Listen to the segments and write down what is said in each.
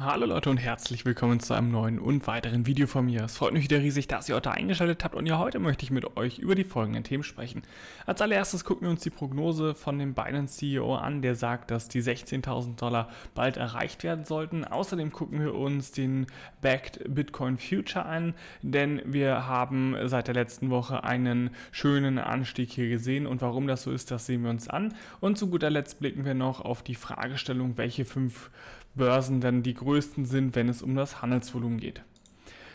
Hallo Leute und herzlich willkommen zu einem neuen und weiteren Video von mir. Es freut mich wieder riesig, dass ihr heute eingeschaltet habt und ja, heute möchte ich mit euch über die folgenden Themen sprechen. Als allererstes gucken wir uns die Prognose von dem Binance CEO an, der sagt, dass die 16.000 Dollar bald erreicht werden sollten. Außerdem gucken wir uns den Backed Bitcoin Future an, denn wir haben seit der letzten Woche einen schönen Anstieg hier gesehen und warum das so ist, das sehen wir uns an. Und zu guter Letzt blicken wir noch auf die Fragestellung, welche fünf Börsen dann die größten sind, wenn es um das Handelsvolumen geht.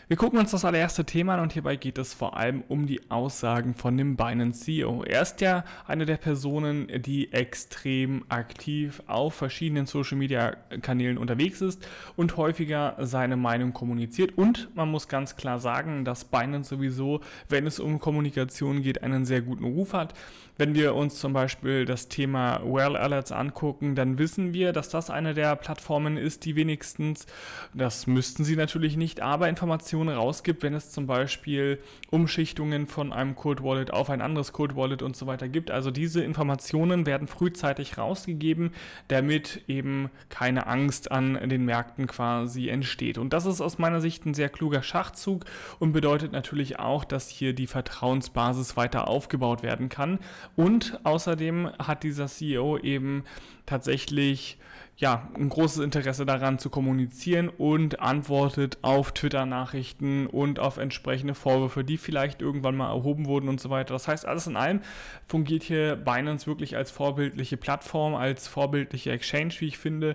Wir gucken uns das allererste Thema an und hierbei geht es vor allem um die Aussagen von dem Binance CEO. Er ist ja eine der Personen, die extrem aktiv auf verschiedenen Social Media Kanälen unterwegs ist und häufiger seine Meinung kommuniziert. Und man muss ganz klar sagen, dass Binance sowieso, wenn es um Kommunikation geht, einen sehr guten Ruf hat. Wenn wir uns zum Beispiel das Thema Well Alerts angucken, dann wissen wir, dass das eine der Plattformen ist, die wenigstens, das müssten sie natürlich nicht, aber Informationen Informationen rausgibt, wenn es zum Beispiel Umschichtungen von einem Cold Wallet auf ein anderes Cold Wallet und so weiter gibt. Also diese Informationen werden frühzeitig rausgegeben, damit eben keine Angst an den Märkten quasi entsteht. Und das ist aus meiner Sicht ein sehr kluger Schachzug und bedeutet natürlich auch, dass hier die Vertrauensbasis weiter aufgebaut werden kann. Und außerdem hat dieser CEO eben tatsächlich ja, ein großes Interesse daran zu kommunizieren und antwortet auf Twitter-Nachrichten und auf entsprechende Vorwürfe, die vielleicht irgendwann mal erhoben wurden und so weiter. Das heißt, alles in allem fungiert hier Binance wirklich als vorbildliche Plattform, als vorbildliche Exchange, wie ich finde,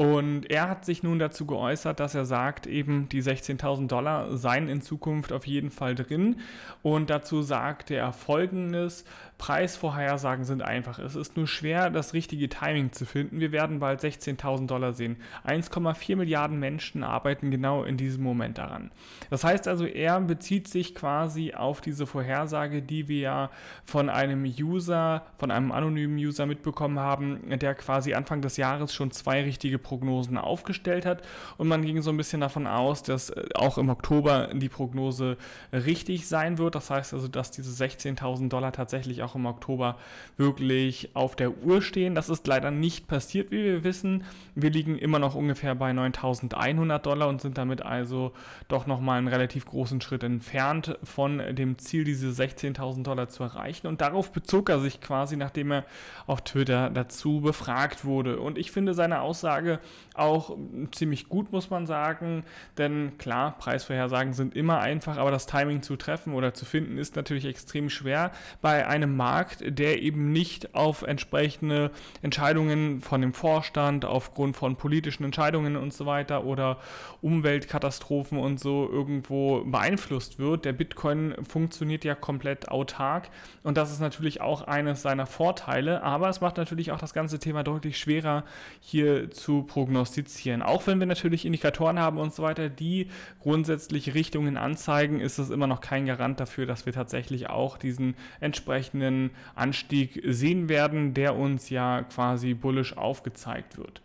und er hat sich nun dazu geäußert, dass er sagt, eben die 16.000 Dollar seien in Zukunft auf jeden Fall drin. Und dazu sagte er folgendes, Preisvorhersagen sind einfach. Es ist nur schwer, das richtige Timing zu finden. Wir werden bald 16.000 Dollar sehen. 1,4 Milliarden Menschen arbeiten genau in diesem Moment daran. Das heißt also, er bezieht sich quasi auf diese Vorhersage, die wir ja von einem User, von einem anonymen User mitbekommen haben, der quasi Anfang des Jahres schon zwei richtige Projekte Prognosen aufgestellt hat. Und man ging so ein bisschen davon aus, dass äh, auch im Oktober die Prognose äh, richtig sein wird. Das heißt also, dass diese 16.000 Dollar tatsächlich auch im Oktober wirklich auf der Uhr stehen. Das ist leider nicht passiert, wie wir wissen. Wir liegen immer noch ungefähr bei 9.100 Dollar und sind damit also doch nochmal einen relativ großen Schritt entfernt von dem Ziel, diese 16.000 Dollar zu erreichen. Und darauf bezog er sich quasi, nachdem er auf Twitter dazu befragt wurde. Und ich finde seine Aussage Frage auch hm, ziemlich gut, muss man sagen. Denn klar, Preisvorhersagen sind immer einfach, aber das Timing zu treffen oder zu finden ist natürlich extrem schwer bei einem Markt, der eben nicht auf entsprechende Entscheidungen von dem Vorstand, aufgrund von politischen Entscheidungen und so weiter oder Umweltkatastrophen und so irgendwo beeinflusst wird. Der Bitcoin funktioniert ja komplett autark und das ist natürlich auch eines seiner Vorteile, aber es macht natürlich auch das ganze Thema deutlich schwerer hier zu prognostizieren. Auch wenn wir natürlich Indikatoren haben und so weiter, die grundsätzlich Richtungen anzeigen, ist das immer noch kein Garant dafür, dass wir tatsächlich auch diesen entsprechenden Anstieg sehen werden, der uns ja quasi bullisch aufgezeigt wird.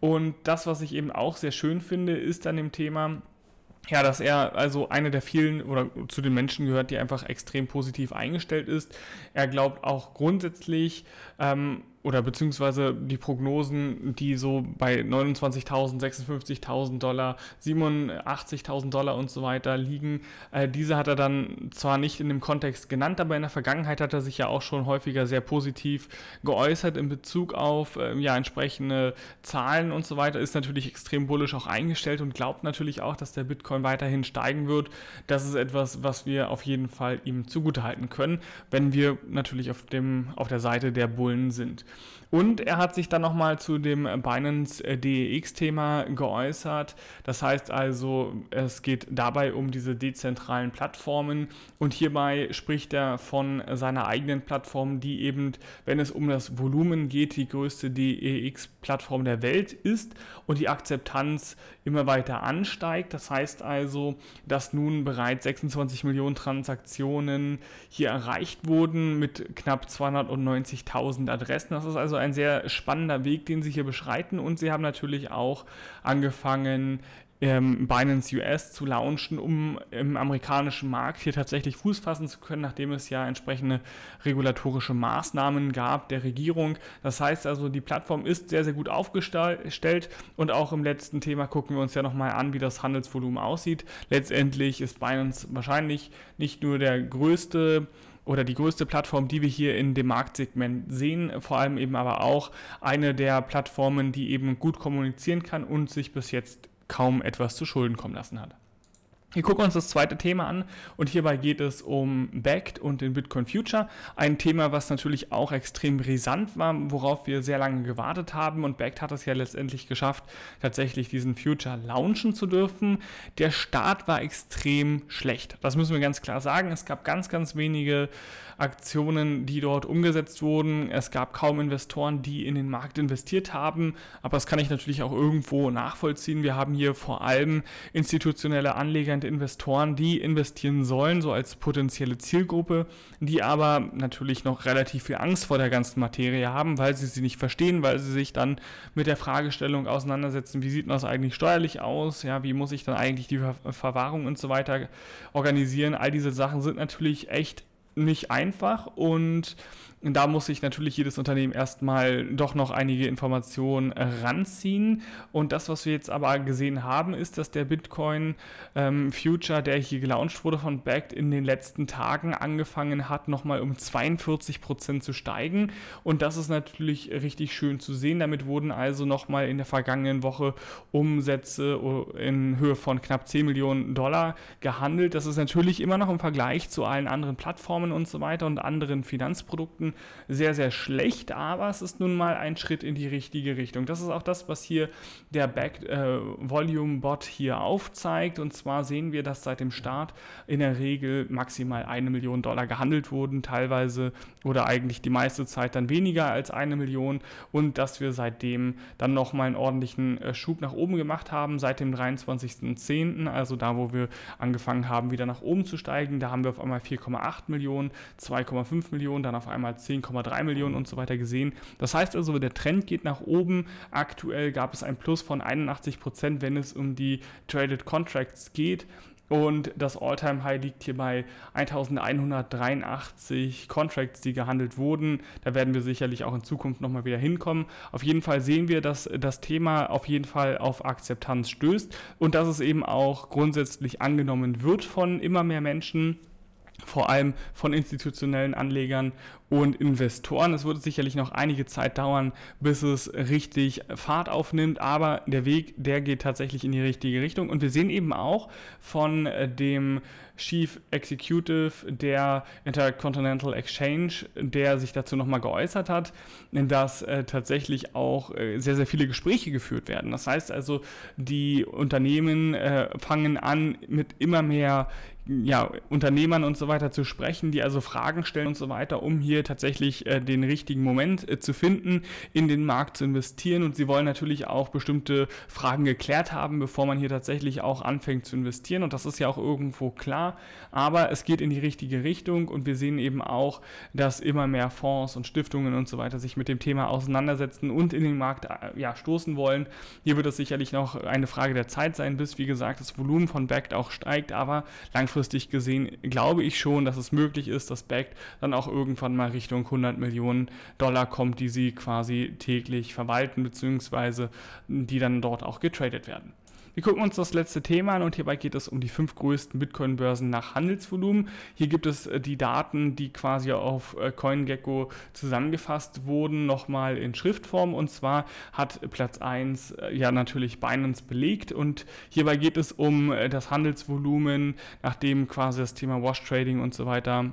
Und das, was ich eben auch sehr schön finde, ist an dem Thema, ja, dass er also einer der vielen oder zu den Menschen gehört, die einfach extrem positiv eingestellt ist. Er glaubt auch grundsätzlich, ähm, oder beziehungsweise die Prognosen, die so bei 29.000, 56.000 Dollar, 87.000 Dollar und so weiter liegen, äh, diese hat er dann zwar nicht in dem Kontext genannt, aber in der Vergangenheit hat er sich ja auch schon häufiger sehr positiv geäußert in Bezug auf äh, ja, entsprechende Zahlen und so weiter, ist natürlich extrem bullisch auch eingestellt und glaubt natürlich auch, dass der Bitcoin weiterhin steigen wird. Das ist etwas, was wir auf jeden Fall ihm zugutehalten können, wenn wir natürlich auf, dem, auf der Seite der Bullen sind. Und er hat sich dann nochmal zu dem Binance äh, DEX-Thema geäußert. Das heißt also, es geht dabei um diese dezentralen Plattformen und hierbei spricht er von seiner eigenen Plattform, die eben, wenn es um das Volumen geht, die größte DEX-Plattform der Welt ist und die Akzeptanz immer weiter ansteigt. Das heißt also, dass nun bereits 26 Millionen Transaktionen hier erreicht wurden mit knapp 290.000 Adressen. Das ist also ein sehr spannender Weg, den sie hier beschreiten. Und sie haben natürlich auch angefangen, ähm, Binance US zu launchen, um im amerikanischen Markt hier tatsächlich Fuß fassen zu können, nachdem es ja entsprechende regulatorische Maßnahmen gab der Regierung. Das heißt also, die Plattform ist sehr, sehr gut aufgestellt und auch im letzten Thema gucken wir uns ja nochmal an, wie das Handelsvolumen aussieht. Letztendlich ist Binance wahrscheinlich nicht nur der größte oder die größte Plattform, die wir hier in dem Marktsegment sehen, vor allem eben aber auch eine der Plattformen, die eben gut kommunizieren kann und sich bis jetzt kaum etwas zu Schulden kommen lassen hat. Wir gucken uns das zweite Thema an und hierbei geht es um Backed und den Bitcoin Future. Ein Thema, was natürlich auch extrem brisant war, worauf wir sehr lange gewartet haben und Backed hat es ja letztendlich geschafft, tatsächlich diesen Future launchen zu dürfen. Der Start war extrem schlecht. Das müssen wir ganz klar sagen. Es gab ganz, ganz wenige Aktionen, die dort umgesetzt wurden. Es gab kaum Investoren, die in den Markt investiert haben. Aber das kann ich natürlich auch irgendwo nachvollziehen. Wir haben hier vor allem institutionelle Anleger, erkannte Investoren, die investieren sollen, so als potenzielle Zielgruppe, die aber natürlich noch relativ viel Angst vor der ganzen Materie haben, weil sie sie nicht verstehen, weil sie sich dann mit der Fragestellung auseinandersetzen, wie sieht das eigentlich steuerlich aus, ja, wie muss ich dann eigentlich die Verwahrung und so weiter organisieren. All diese Sachen sind natürlich echt nicht einfach und und da muss sich natürlich jedes Unternehmen erstmal doch noch einige Informationen äh, ranziehen. Und das, was wir jetzt aber gesehen haben, ist, dass der Bitcoin ähm, Future, der hier gelauncht wurde von Backed, in den letzten Tagen angefangen hat, nochmal um 42 Prozent zu steigen. Und das ist natürlich richtig schön zu sehen. Damit wurden also nochmal in der vergangenen Woche Umsätze äh, in Höhe von knapp 10 Millionen Dollar gehandelt. Das ist natürlich immer noch im Vergleich zu allen anderen Plattformen und so weiter und anderen Finanzprodukten sehr, sehr schlecht, aber es ist nun mal ein Schritt in die richtige Richtung. Das ist auch das, was hier der Back äh, Volume Bot hier aufzeigt. Und zwar sehen wir, dass seit dem Start in der Regel maximal eine Million Dollar gehandelt wurden, teilweise oder eigentlich die meiste Zeit dann weniger als eine Million und dass wir seitdem dann nochmal einen ordentlichen äh, Schub nach oben gemacht haben, seit dem 23.10., also da, wo wir angefangen haben, wieder nach oben zu steigen. Da haben wir auf einmal 4,8 Millionen, 2,5 Millionen, dann auf einmal 10,3 Millionen und so weiter gesehen. Das heißt also, der Trend geht nach oben. Aktuell gab es ein Plus von 81 Prozent, wenn es um die Traded Contracts geht. Und das All-Time-High liegt hier bei 1183 Contracts, die gehandelt wurden. Da werden wir sicherlich auch in Zukunft nochmal wieder hinkommen. Auf jeden Fall sehen wir, dass das Thema auf jeden Fall auf Akzeptanz stößt und dass es eben auch grundsätzlich angenommen wird von immer mehr Menschen vor allem von institutionellen Anlegern und Investoren. Es wird sicherlich noch einige Zeit dauern, bis es richtig Fahrt aufnimmt, aber der Weg, der geht tatsächlich in die richtige Richtung. Und wir sehen eben auch von äh, dem Chief Executive der Intercontinental Exchange, der sich dazu nochmal geäußert hat, dass äh, tatsächlich auch äh, sehr, sehr viele Gespräche geführt werden. Das heißt also, die Unternehmen fangen an, mit immer mehr ja, Unternehmern und so weiter zu sprechen, die also Fragen stellen und so weiter, um hier tatsächlich äh, den richtigen Moment äh, zu finden, in den Markt zu investieren. Und sie wollen natürlich auch bestimmte Fragen geklärt haben, bevor man hier tatsächlich auch anfängt zu investieren. Und das ist ja auch irgendwo klar. Aber es geht in die richtige Richtung und wir sehen eben auch, dass immer mehr Fonds und Stiftungen und so weiter sich mit dem Thema auseinandersetzen und in den Markt äh, ja, stoßen wollen. Hier wird es sicherlich noch eine Frage der Zeit sein, bis, wie gesagt, das Volumen von Backed auch steigt, aber langfristig langfristig gesehen glaube ich schon, dass es möglich ist, dass Back dann auch irgendwann mal Richtung 100 Millionen Dollar kommt, die sie quasi täglich verwalten, beziehungsweise die dann dort auch getradet werden. Wir gucken uns das letzte Thema an und hierbei geht es um die fünf größten Bitcoin-Börsen nach Handelsvolumen. Hier gibt es äh, die Daten, die quasi auf äh, CoinGecko zusammengefasst wurden, nochmal in Schriftform. Und zwar hat Platz 1 äh, ja natürlich Binance belegt und hierbei geht es um das Handelsvolumen, nachdem quasi das Thema Wash Trading und so weiter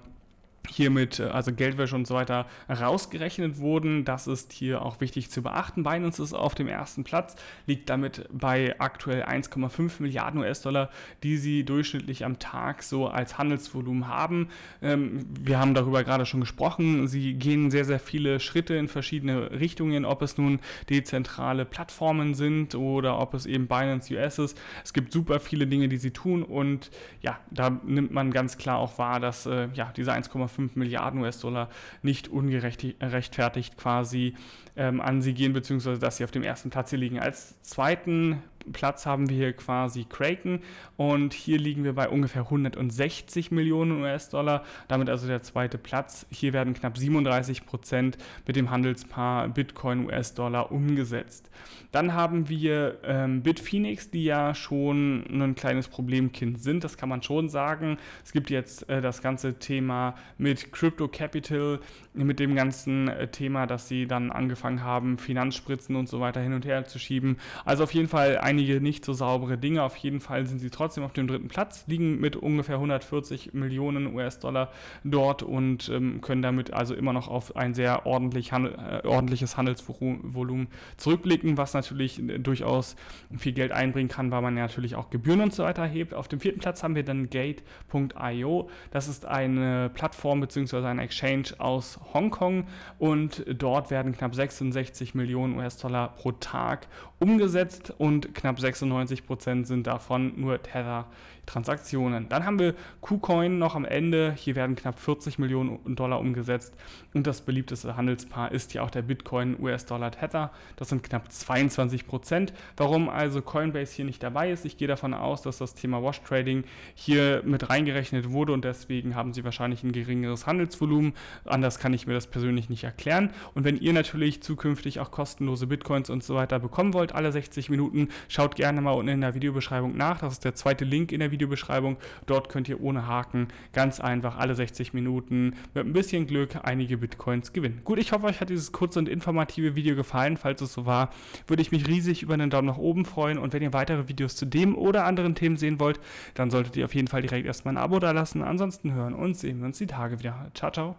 hiermit, äh, also Geldwäsche und so weiter, rausgerechnet wurden. Das ist hier auch wichtig zu beachten. Binance ist auf dem ersten Platz, liegt damit bei aktuell 1,5 Milliarden US-Dollar, die sie durchschnittlich am Tag so als Handelsvolumen haben. Ähm, wir haben darüber gerade schon gesprochen. Sie gehen sehr, sehr viele Schritte in verschiedene Richtungen, ob es nun dezentrale Plattformen sind oder ob es eben Binance US ist. Es gibt super viele Dinge, die sie tun und ja, da nimmt man ganz klar auch wahr, dass äh, ja, diese 1,5 Milliarden US-Dollar nicht ungerechtfertigt quasi ähm, an sie gehen, beziehungsweise dass sie auf dem ersten Platz hier liegen. Als zweiten Platz haben wir hier quasi Kraken und hier liegen wir bei ungefähr 160 Millionen US-Dollar, damit also der zweite Platz. Hier werden knapp 37 Prozent mit dem Handelspaar Bitcoin US-Dollar umgesetzt. Dann haben wir ähm, Bitphoenix, die ja schon ein kleines Problemkind sind, das kann man schon sagen. Es gibt jetzt äh, das ganze Thema mit Crypto Capital, mit dem ganzen äh, Thema, dass sie dann angefangen angefangen haben, Finanzspritzen und so weiter hin und her zu schieben. Also auf jeden Fall einige nicht so saubere Dinge. Auf jeden Fall sind sie trotzdem auf dem dritten Platz, liegen mit ungefähr 140 Millionen US-Dollar dort und ähm, können damit also immer noch auf ein sehr ordentlich Handel, äh, ordentliches Handelsvolumen zurückblicken, was natürlich äh, durchaus viel Geld einbringen kann, weil man natürlich auch Gebühren und so weiter hebt. Auf dem vierten Platz haben wir dann Gate.io. Das ist eine Plattform bzw. ein Exchange aus Hongkong und dort werden knapp 6 66 Millionen US-Dollar pro Tag umgesetzt und knapp 96 Prozent sind davon nur Tether Transaktionen. Dann haben wir KuCoin noch am Ende. Hier werden knapp 40 Millionen Dollar umgesetzt. Und das beliebteste Handelspaar ist ja auch der Bitcoin US-Dollar Tether. Das sind knapp 22 Prozent. Warum also Coinbase hier nicht dabei ist? Ich gehe davon aus, dass das Thema Wash Trading hier mit reingerechnet wurde und deswegen haben sie wahrscheinlich ein geringeres Handelsvolumen. Anders kann ich mir das persönlich nicht erklären. Und wenn ihr natürlich zukünftig auch kostenlose Bitcoins und so weiter bekommen wollt, alle 60 Minuten, schaut gerne mal unten in der Videobeschreibung nach. Das ist der zweite Link in der Videobeschreibung Videobeschreibung. Dort könnt ihr ohne Haken ganz einfach alle 60 Minuten mit ein bisschen Glück einige Bitcoins gewinnen. Gut, ich hoffe, euch hat dieses kurze und informative Video gefallen. Falls es so war, würde ich mich riesig über einen Daumen nach oben freuen. Und wenn ihr weitere Videos zu dem oder anderen Themen sehen wollt, dann solltet ihr auf jeden Fall direkt erstmal ein Abo da lassen. Ansonsten hören und sehen wir uns die Tage wieder. Ciao, ciao.